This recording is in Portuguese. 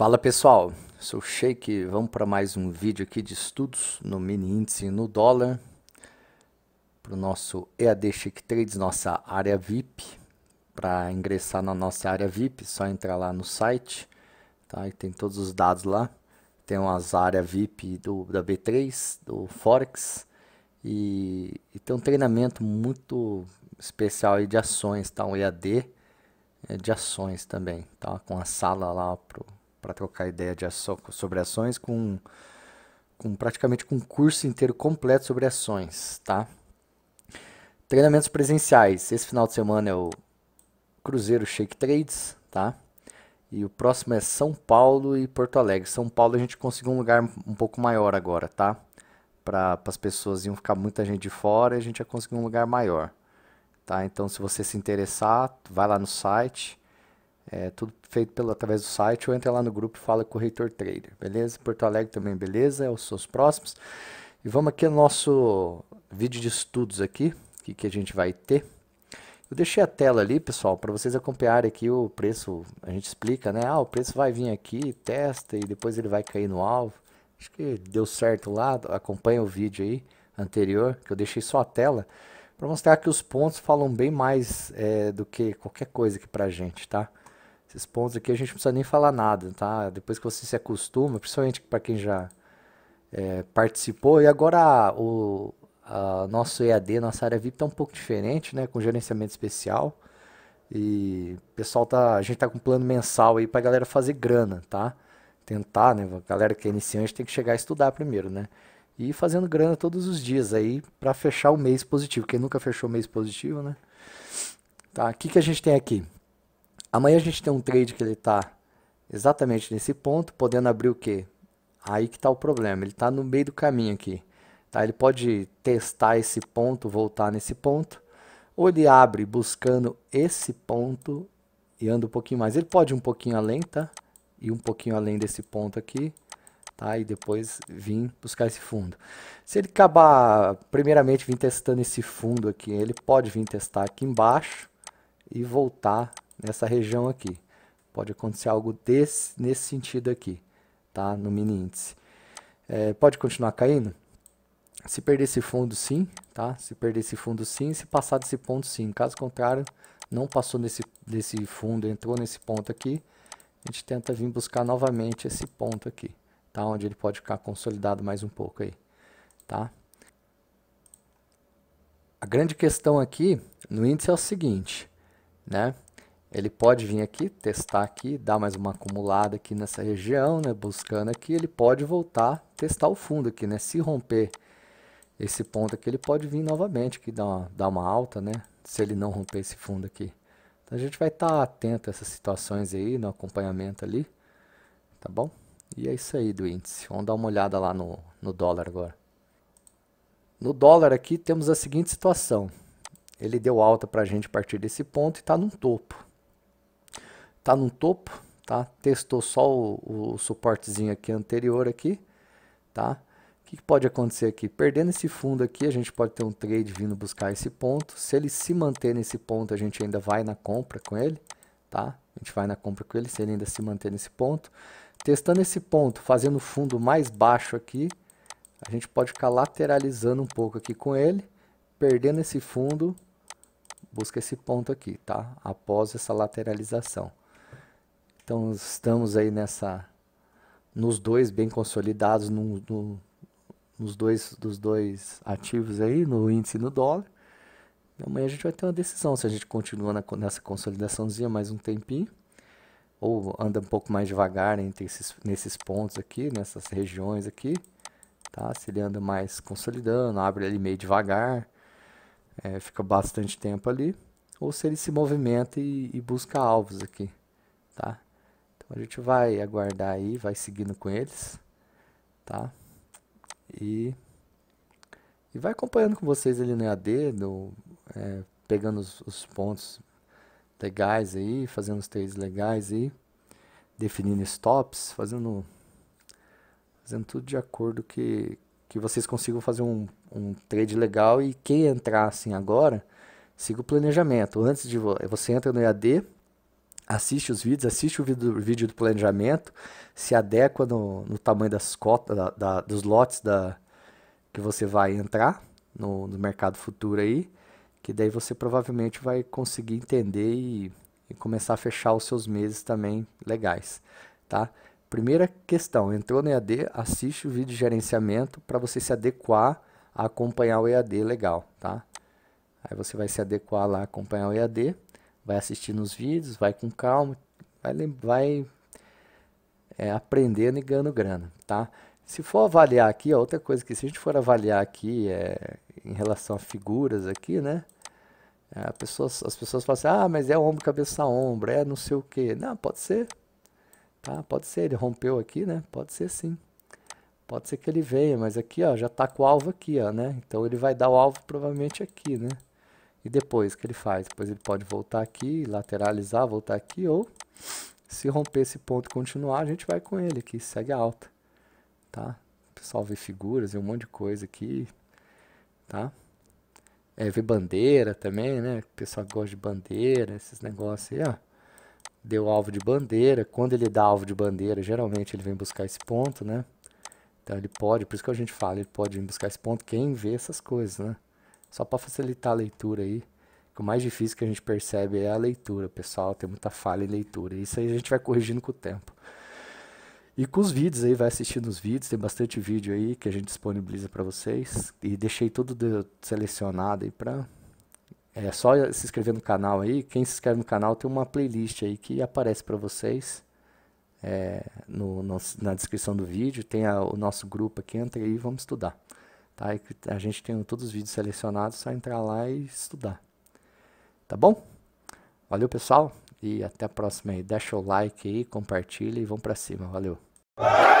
Fala pessoal, sou Sheik, vamos para mais um vídeo aqui de estudos no mini índice no dólar para o nosso EAD Sheik Trades, nossa área VIP. Para ingressar na nossa área VIP, só entrar lá no site, tá? E tem todos os dados lá. Tem umas áreas VIP do, da B3, do Forex e, e tem um treinamento muito especial aí de ações, tá? Um EAD é, de ações também, tá? Com a sala lá pro para trocar ideia de aço, sobre ações com, com praticamente com um curso inteiro completo sobre ações, tá? Treinamentos presenciais. Esse final de semana é o Cruzeiro Shake Trades, tá? E o próximo é São Paulo e Porto Alegre. São Paulo a gente conseguiu um lugar um pouco maior agora, tá? Para as pessoas iam ficar muita gente de fora, a gente já conseguiu um lugar maior, tá? Então se você se interessar, vai lá no site é tudo feito pelo, através do site ou entra lá no grupo e fala com o Reitor Trader, beleza? Porto Alegre também, beleza? É os seus próximos. E vamos aqui nosso vídeo de estudos aqui, que, que a gente vai ter. Eu deixei a tela ali, pessoal, para vocês acompanharem aqui o preço. A gente explica, né? Ah, o preço vai vir aqui, testa e depois ele vai cair no alvo. Acho que deu certo lá, acompanha o vídeo aí anterior, que eu deixei só a tela, para mostrar que os pontos falam bem mais é, do que qualquer coisa aqui para gente, tá? Esses pontos aqui a gente não precisa nem falar nada, tá? Depois que você se acostuma, principalmente para quem já é, participou. E agora o a nosso EAD, nossa área VIP está um pouco diferente, né? Com gerenciamento especial. E pessoal tá, a gente tá com um plano mensal aí para galera fazer grana, tá? Tentar, né? A galera que é iniciante tem que chegar a estudar primeiro, né? E fazendo grana todos os dias aí para fechar o mês positivo. Quem nunca fechou o mês positivo, né? Tá? O que que a gente tem aqui? Amanhã a gente tem um trade que ele está exatamente nesse ponto, podendo abrir o quê? Aí que está o problema, ele está no meio do caminho aqui. Tá? Ele pode testar esse ponto, voltar nesse ponto, ou ele abre buscando esse ponto e anda um pouquinho mais. Ele pode ir um pouquinho além, tá? E um pouquinho além desse ponto aqui, tá? E depois vir buscar esse fundo. Se ele acabar, primeiramente, vir testando esse fundo aqui, ele pode vir testar aqui embaixo e voltar nessa região aqui. Pode acontecer algo desse, nesse sentido aqui, tá? No mini índice. É, pode continuar caindo? Se perder esse fundo, sim, tá? Se perder esse fundo, sim. Se passar desse ponto, sim. Caso contrário, não passou nesse, desse fundo, entrou nesse ponto aqui, a gente tenta vir buscar novamente esse ponto aqui, tá? Onde ele pode ficar consolidado mais um pouco aí, tá? A grande questão aqui no índice é o seguinte, né? ele pode vir aqui, testar aqui, dar mais uma acumulada aqui nessa região, né, buscando aqui, ele pode voltar, testar o fundo aqui, né, se romper esse ponto aqui, ele pode vir novamente aqui, dar uma, dar uma alta, né, se ele não romper esse fundo aqui. Então a gente vai estar tá atento a essas situações aí, no acompanhamento ali, tá bom? E é isso aí do índice, vamos dar uma olhada lá no, no dólar agora. No dólar aqui temos a seguinte situação, ele deu alta para a gente a partir desse ponto e está num topo está no topo, tá? Testou só o, o, suportezinho aqui anterior aqui, tá? O que, que pode acontecer aqui? Perdendo esse fundo aqui, a gente pode ter um trade vindo buscar esse ponto. Se ele se manter nesse ponto, a gente ainda vai na compra com ele, tá? A gente vai na compra com ele, se ele ainda se manter nesse ponto. Testando esse ponto, fazendo o fundo mais baixo aqui, a gente pode ficar lateralizando um pouco aqui com ele, perdendo esse fundo, busca esse ponto aqui, tá? Após essa lateralização. Então estamos aí nessa nos dois bem consolidados no, no, nos dois dos dois ativos aí no índice e no dólar. E amanhã a gente vai ter uma decisão se a gente continua na, nessa consolidaçãozinha mais um tempinho ou anda um pouco mais devagar entre esses, nesses pontos aqui, nessas regiões aqui, tá? Se ele anda mais consolidando, abre ali meio devagar, é, fica bastante tempo ali, ou se ele se movimenta e, e busca alvos aqui, tá? A gente vai aguardar aí, vai seguindo com eles, tá? E, e vai acompanhando com vocês ali no EAD, no, é, pegando os, os, pontos legais aí, fazendo os trades legais aí, definindo stops, fazendo, fazendo tudo de acordo que, que vocês consigam fazer um, um trade legal e quem entrar assim agora, siga o planejamento. Antes de vo você entra no EAD, assiste os vídeos, assiste o vídeo, do planejamento, se adequa no, no tamanho das cotas, da, da, dos lotes da, que você vai entrar no, no, mercado futuro aí, que daí você provavelmente vai conseguir entender e, e começar a fechar os seus meses também legais, tá? Primeira questão, entrou no EAD, assiste o vídeo de gerenciamento para você se adequar a acompanhar o EAD legal, tá? Aí você vai se adequar lá, acompanhar o EAD vai assistir nos vídeos, vai com calma, vai, vai é, aprendendo e ganhando grana, tá? Se for avaliar aqui, ó, outra coisa que se a gente for avaliar aqui é, em relação a figuras aqui, né? É, pessoas, as pessoas falam assim, ah, mas é ombro, cabeça, ombro, é não sei o que. Não, pode ser. Tá? Pode ser, ele rompeu aqui, né? Pode ser sim. Pode ser que ele venha, mas aqui ó, já está com o alvo aqui, ó, né? Então ele vai dar o alvo provavelmente aqui, né? E depois, o que ele faz? Depois ele pode voltar aqui, lateralizar, voltar aqui, ou se romper esse ponto e continuar, a gente vai com ele aqui, segue alta, tá? O pessoal vê figuras e um monte de coisa aqui, tá? É, vê bandeira também, né? O pessoal gosta de bandeira, esses negócios aí, ó. Deu alvo de bandeira. Quando ele dá alvo de bandeira, geralmente ele vem buscar esse ponto, né? Então ele pode, por isso que a gente fala, ele pode vir buscar esse ponto, quem vê essas coisas, né? Só para facilitar a leitura aí. O mais difícil que a gente percebe é a leitura, pessoal. Tem muita falha em leitura. Isso aí a gente vai corrigindo com o tempo. E com os vídeos aí, vai assistindo os vídeos, tem bastante vídeo aí que a gente disponibiliza para vocês. E deixei tudo de, selecionado aí para é só se inscrever no canal aí. Quem se inscreve no canal tem uma playlist aí que aparece para vocês é, no, no, na descrição do vídeo. Tem a, o nosso grupo aqui, entra aí e vamos estudar. Tá? A gente tem todos os vídeos selecionados, só entrar lá e estudar. Tá bom? Valeu, pessoal, e até a próxima aí. Deixa o like aí, compartilha e vamos para cima. Valeu.